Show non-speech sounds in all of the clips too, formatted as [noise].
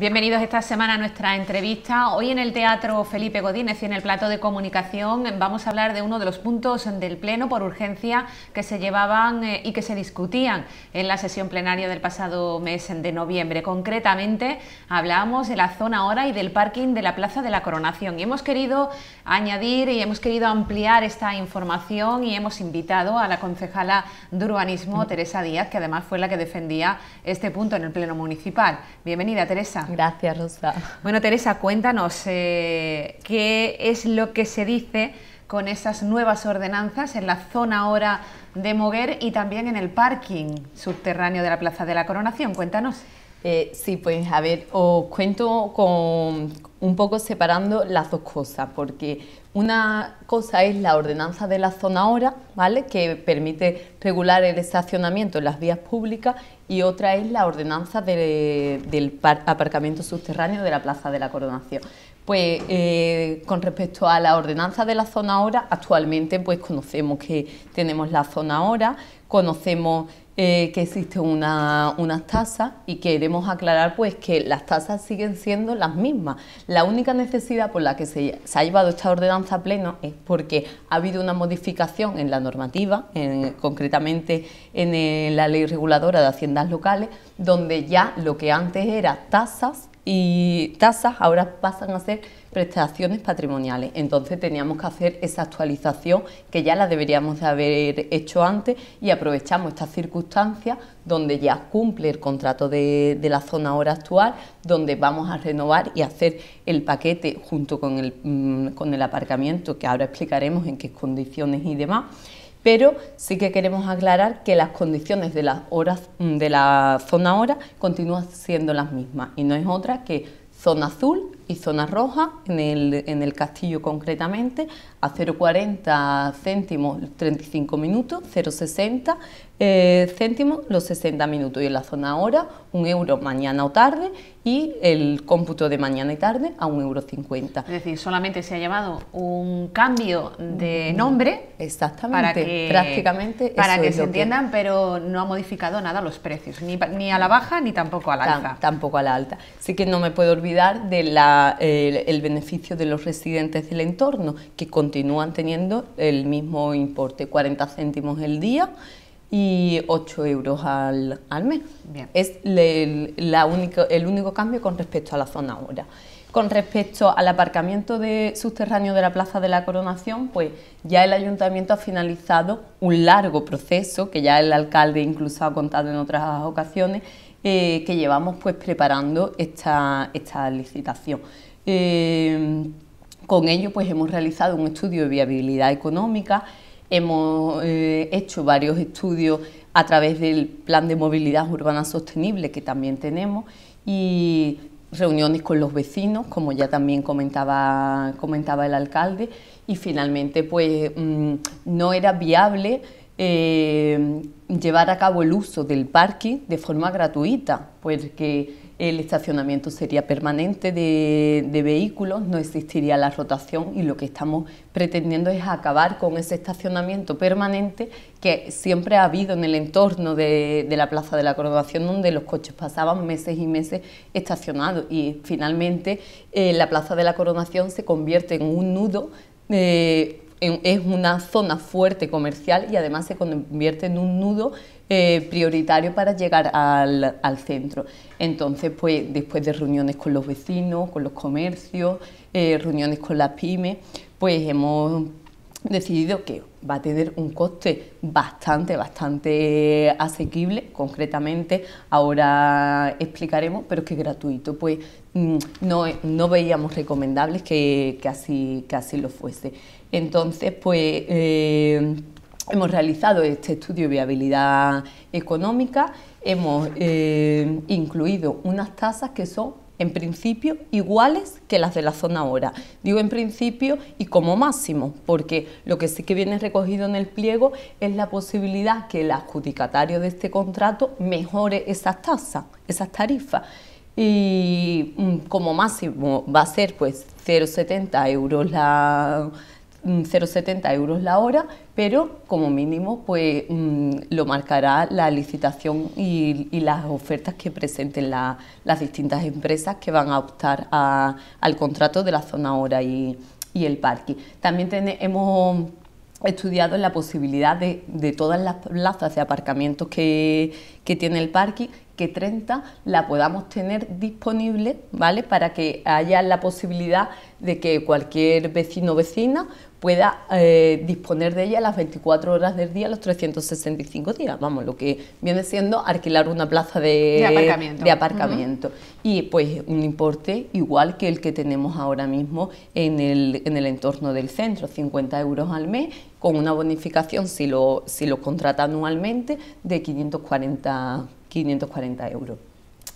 Bienvenidos esta semana a nuestra entrevista. Hoy en el Teatro Felipe Godínez y en el plato de comunicación vamos a hablar de uno de los puntos del Pleno por urgencia que se llevaban eh, y que se discutían en la sesión plenaria del pasado mes de noviembre. Concretamente hablábamos de la zona hora y del parking de la Plaza de la Coronación y hemos querido añadir y hemos querido ampliar esta información y hemos invitado a la concejala de urbanismo Teresa Díaz, que además fue la que defendía este punto en el Pleno Municipal. Bienvenida, Teresa. Gracias, Rosa. Bueno, Teresa, cuéntanos, eh, ¿qué es lo que se dice con esas nuevas ordenanzas en la zona ahora de Moguer y también en el parking subterráneo de la Plaza de la Coronación? Cuéntanos. Eh, sí, pues a ver, os cuento con, un poco separando las dos cosas, porque una cosa es la ordenanza de la zona hora, ¿vale? que permite regular el estacionamiento en las vías públicas, y otra es la ordenanza del aparcamiento subterráneo de la Plaza de la Coronación. Pues eh, con respecto a la ordenanza de la zona hora, actualmente pues conocemos que tenemos la zona hora, conocemos eh, que existen unas tasas y queremos aclarar pues que las tasas siguen siendo las mismas. La única necesidad por la que se, ha llevado esta ordenanza a pleno es porque ha habido una modificación en la normativa, concretamente en la ley reguladora de haciendas locales, donde ya lo que antes era tasas y tasas, ahora pasan a ser prestaciones patrimoniales. Entonces teníamos que hacer esa actualización que ya la deberíamos de haber hecho antes y aprovechamos esta circunstancia donde ya cumple el contrato de, la zona ahora actual, donde vamos a renovar y hacer el paquete junto con el, mm, con el aparcamiento, que ahora explicaremos en qué condiciones y demás pero sí que queremos aclarar que las condiciones de las horas mm, de la zona hora continúan siendo las mismas y no es otra que zona azul y zona roja en el, en el castillo concretamente a 0,40 céntimos 35 minutos, 0,60 eh, céntimos los 60 minutos y en la zona hora un euro mañana o tarde y el cómputo de mañana y tarde a un euro cincuenta. Es decir, solamente se ha llamado un cambio de mm, nombre. Exactamente, para que, prácticamente. Para que se entiendan, pero no ha modificado nada los precios, ni, a la baja ni tampoco a la alta. Tampoco a la alta. Así que no me puedo olvidar del beneficio de los residentes del entorno, que continúan teniendo el mismo importe, 40 céntimos el día y 8 euros al, mes. Es la el único cambio con respecto a la zona ahora. Con respecto al aparcamiento de subterráneo de la Plaza de la Coronación, pues ya el ayuntamiento ha finalizado un largo proceso que ya el alcalde incluso ha contado en otras ocasiones, eh, que llevamos pues preparando esta, licitación. Eh, con ello pues hemos realizado un estudio de viabilidad económica, Hemos eh, hecho varios estudios a través del Plan de Movilidad Urbana Sostenible que también tenemos y reuniones con los vecinos, como ya también comentaba, el alcalde, y finalmente pues mm, no era viable eh, llevar a cabo el uso del parque de forma gratuita, porque el estacionamiento sería permanente de, vehículos, no existiría la rotación y lo que estamos pretendiendo es acabar con ese estacionamiento permanente que siempre ha habido en el entorno de, la Plaza de la Coronación donde los coches pasaban meses y meses estacionados y finalmente eh, la Plaza de la Coronación se convierte en un nudo de eh, es una zona fuerte comercial y además se convierte en un nudo eh, prioritario para llegar al, centro. Entonces, pues después de reuniones con los vecinos, con los comercios, eh, reuniones con las pymes, pues hemos decidido que va a tener un coste bastante, bastante asequible, concretamente ahora explicaremos, pero es que gratuito, pues mm, no, veíamos recomendables que, así, lo fuese. Entonces, pues eh, hemos realizado este estudio de viabilidad económica, hemos eh, incluido unas tasas que son en principio iguales que las de la zona ahora... Digo en principio y como máximo, porque lo que sí que viene recogido en el pliego es la posibilidad que el adjudicatario de este contrato mejore esas tasas, esas tarifas y mm, como máximo va a ser pues 0,70 euros la 0,70 euros la hora, pero como mínimo pues mm, lo marcará la licitación y, las ofertas que presenten las distintas empresas que van a optar al contrato de la zona hora y, el parque. También hemos estudiado la posibilidad de, de todas las plazas de aparcamiento que, que tiene el parking, que 30 la podamos tener disponible, ¿vale? Para que haya la posibilidad de que cualquier vecino o vecina pueda eh, disponer de ella las 24 horas del día, los 365 días, vamos, lo que viene siendo alquilar una plaza de, aparcamiento. Y pues un importe igual que el que tenemos ahora mismo en el, en el entorno del centro, 50 euros al mes con una bonificación, si lo, si lo contrata anualmente, de 540, 540 euros.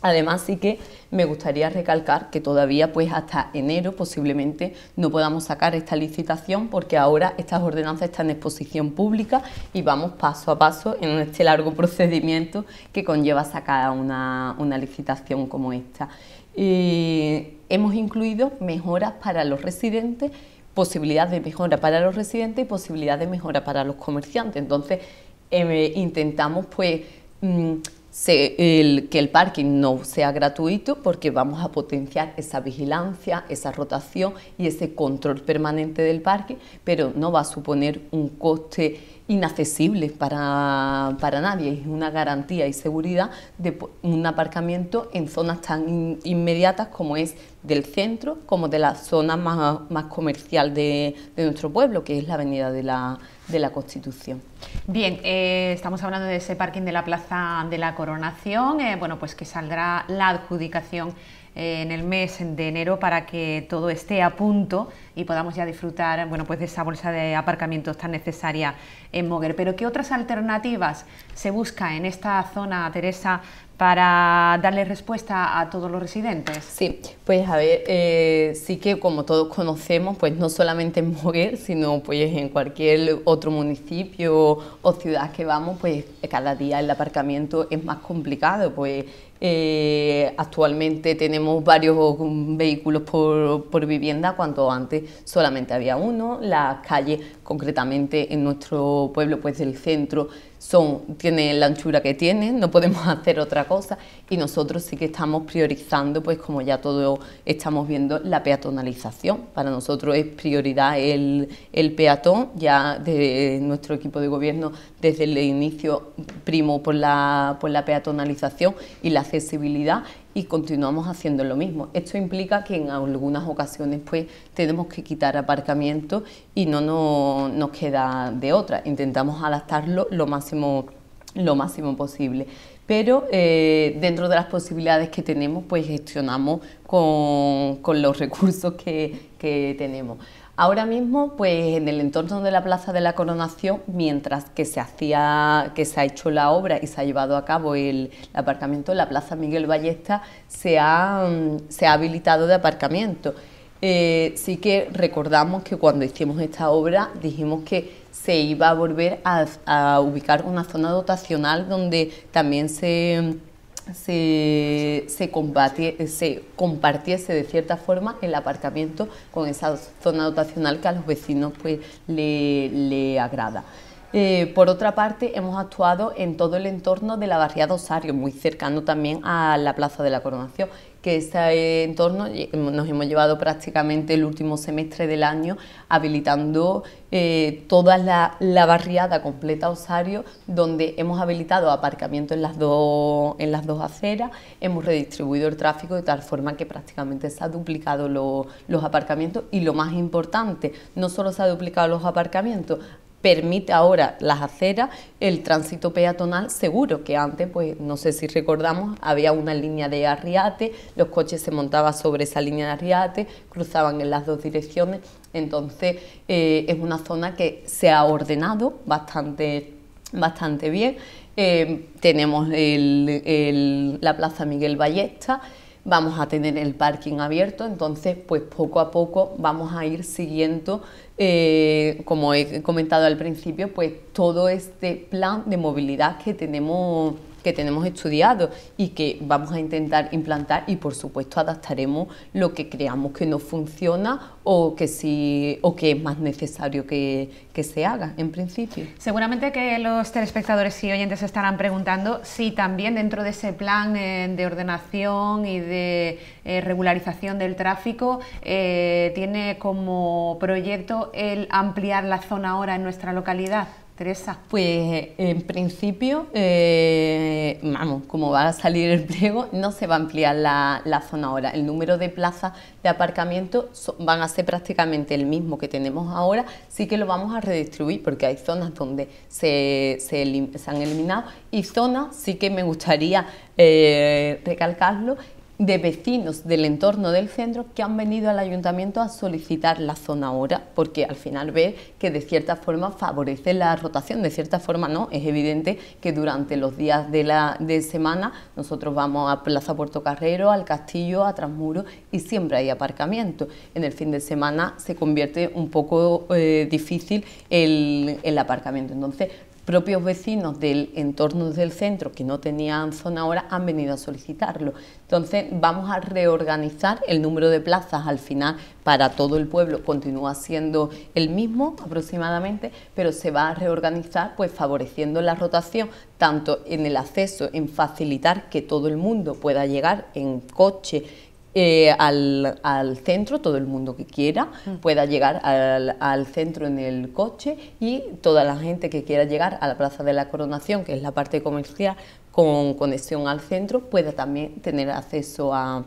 Además sí que me gustaría recalcar que todavía pues hasta enero posiblemente no podamos sacar esta licitación porque ahora estas ordenanzas están en exposición pública y vamos paso a paso en este largo procedimiento que conlleva sacar una, licitación como esta. hemos incluido mejoras para los residentes posibilidad de mejora para los residentes y posibilidad de mejora para los comerciantes. Entonces, em, intentamos pues mm, el, que el parking no sea gratuito porque vamos a potenciar esa vigilancia, esa rotación y ese control permanente del parking, pero no va a suponer un coste inaccesible para, nadie. Es una garantía y seguridad de un aparcamiento en zonas tan inmediatas como es del centro, como de la zona más, más comercial de, nuestro pueblo, que es la Avenida de la, de la Constitución. Bien, eh, estamos hablando de ese parking de la Plaza de la Coronación, eh, bueno, pues que saldrá la adjudicación eh, en el mes de enero para que todo esté a punto y podamos ya disfrutar bueno, pues de esa bolsa de aparcamientos tan necesaria en Moguer. Pero ¿qué otras alternativas se busca en esta zona, Teresa, para darle respuesta a todos los residentes? Sí, pues a ver, eh, sí que como todos conocemos, pues no solamente en Moguer, sino pues en cualquier otro municipio o ciudad que vamos, pues cada día el aparcamiento es más complicado, pues eh, actualmente tenemos varios vehículos por, vivienda, cuanto antes solamente había uno, las calles concretamente en nuestro pueblo, pues del centro, son, tienen la anchura que tienen, no podemos [laughs] hacer otra cosa y nosotros sí que estamos priorizando, pues como ya todos estamos viendo, la peatonalización. Para nosotros es prioridad el, peatón, ya de nuestro equipo de gobierno desde el inicio primo por por la peatonalización y la accesibilidad y continuamos haciendo lo mismo. Esto implica que en algunas ocasiones pues tenemos que quitar aparcamiento y no, nos queda de otra. Intentamos adaptarlo lo máximo, lo máximo posible. Pero eh, dentro de las posibilidades que tenemos, pues gestionamos con, los recursos que, que tenemos. Ahora mismo, pues en el entorno de la Plaza de la Coronación, mientras que se hacía, que se ha hecho la obra y se ha llevado a cabo el, aparcamiento la Plaza Miguel Ballesta, se ha, mm, se ha habilitado de aparcamiento. Eh, sí que recordamos que cuando hicimos esta obra dijimos que se iba a volver a ubicar una zona dotacional donde también se se, se, se compartiese de cierta forma el aparcamiento con esa zona dotacional que a los vecinos pues le agrada. Eh, por otra parte, hemos actuado en todo el entorno de la barriada Osario, muy cercano también a la Plaza de la Coronación, que ese entorno eh, nos hemos llevado prácticamente el último semestre del año habilitando eh, toda la, barriada completa Osario, donde hemos habilitado aparcamiento en las, dos, en las dos aceras, hemos redistribuido el tráfico de tal forma que prácticamente se ha duplicado los aparcamientos y lo más importante, no solo se ha duplicado los aparcamientos, permite ahora las aceras el tránsito peatonal seguro, que antes, pues no sé si recordamos, había una línea de arriate, los coches se montaban sobre esa línea de arriate, cruzaban en las dos direcciones, entonces eh, es una zona que se ha ordenado bastante, bastante bien. Eh, tenemos la Plaza Miguel Ballesta, vamos a tener el parking abierto, entonces pues poco a poco vamos a ir siguiendo, eh, como he comentado al principio, pues todo este plan de movilidad que tenemos que tenemos estudiado y que vamos a intentar implantar y por supuesto adaptaremos lo que creamos que no funciona o que sí o que es más necesario que, se haga en principio. Seguramente que los telespectadores y oyentes estarán preguntando si también dentro de ese plan eh, de ordenación y de eh, regularización del tráfico eh, tiene como proyecto el ampliar la zona ahora en nuestra localidad. Teresa? Pues eh, en principio, eh, vamos, como va a salir el pliego, no se va a ampliar la, zona ahora. El número de plazas de aparcamiento van a ser prácticamente el mismo que tenemos ahora, sí que lo vamos a redistribuir porque hay zonas donde se, se, han eliminado y zonas sí que me gustaría eh, recalcarlo de vecinos del entorno del centro que han venido al ayuntamiento a solicitar la zona hora... porque al final ve que de cierta forma favorece la rotación, de cierta forma no, es evidente que durante los días de, la, de semana nosotros vamos a Plaza Puerto Carrero, al Castillo, a Transmuro y siempre hay aparcamiento. En el fin de semana se convierte un poco eh, difícil el, el aparcamiento, entonces propios vecinos del entorno del centro que no tenían zona ahora han venido a solicitarlo. Entonces vamos a reorganizar el número de plazas al final para todo el pueblo, continúa siendo el mismo aproximadamente, pero se va a reorganizar pues favoreciendo la rotación tanto en el acceso, en facilitar que todo el mundo pueda llegar en coche, eh, al, al, centro, todo el mundo que quiera mm. pueda llegar al, al, centro en el coche y toda la gente que quiera llegar a la Plaza de la Coronación, que es la parte comercial con conexión al centro, pueda también tener acceso a,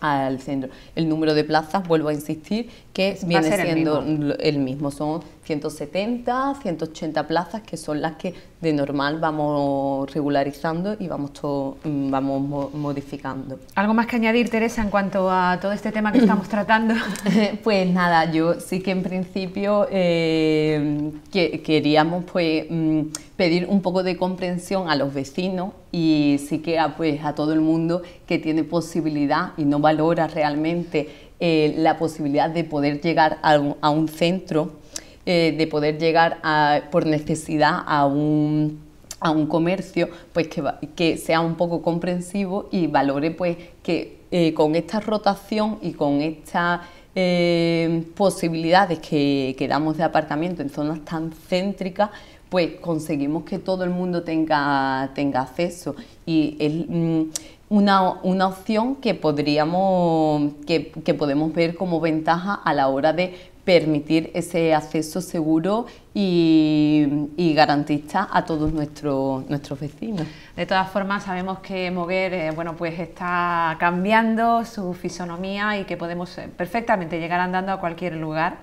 al centro. El número de plazas, vuelvo a insistir, que viene siendo el mismo. el mismo, son 170, 180 plazas, que son las que de normal vamos regularizando y vamos, todo, mm, vamos modificando. ¿Algo más que añadir, Teresa, en cuanto a todo este tema que estamos [clears throat] tratando? [laughs] pues nada, yo sí que en principio eh, queríamos pues, mm, pedir un poco de comprensión a los vecinos y sí que a, pues, a todo el mundo que tiene posibilidad y no valora realmente eh, la posibilidad de poder llegar a a un centro eh, de poder llegar por necesidad a un comercio pues que, sea un poco comprensivo y valore pues que eh, con esta rotación y con estas eh, posibilidades que, que, damos de apartamento en zonas tan céntricas pues conseguimos que todo el mundo tenga, tenga acceso y es mm, una, opción que podríamos que, que podemos ver como ventaja a la hora de permitir ese acceso seguro y, garantista a todos nuestros, nuestros vecinos. De todas formas, sabemos que Moguer eh, bueno, pues está cambiando su fisonomía y que podemos eh, perfectamente llegar andando a cualquier lugar.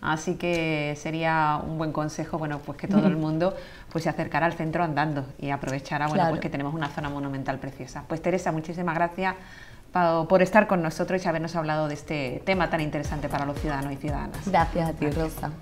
Así que sería un buen consejo, bueno, pues que todo el [laughs] mundo pues se acercara al centro andando y aprovechara bueno, pues que tenemos una zona monumental preciosa. Pues Teresa, muchísimas gracias por estar con nosotros y habernos hablado de este tema tan interesante para los ciudadanos y ciudadanas. Gracias a ti, Rosa.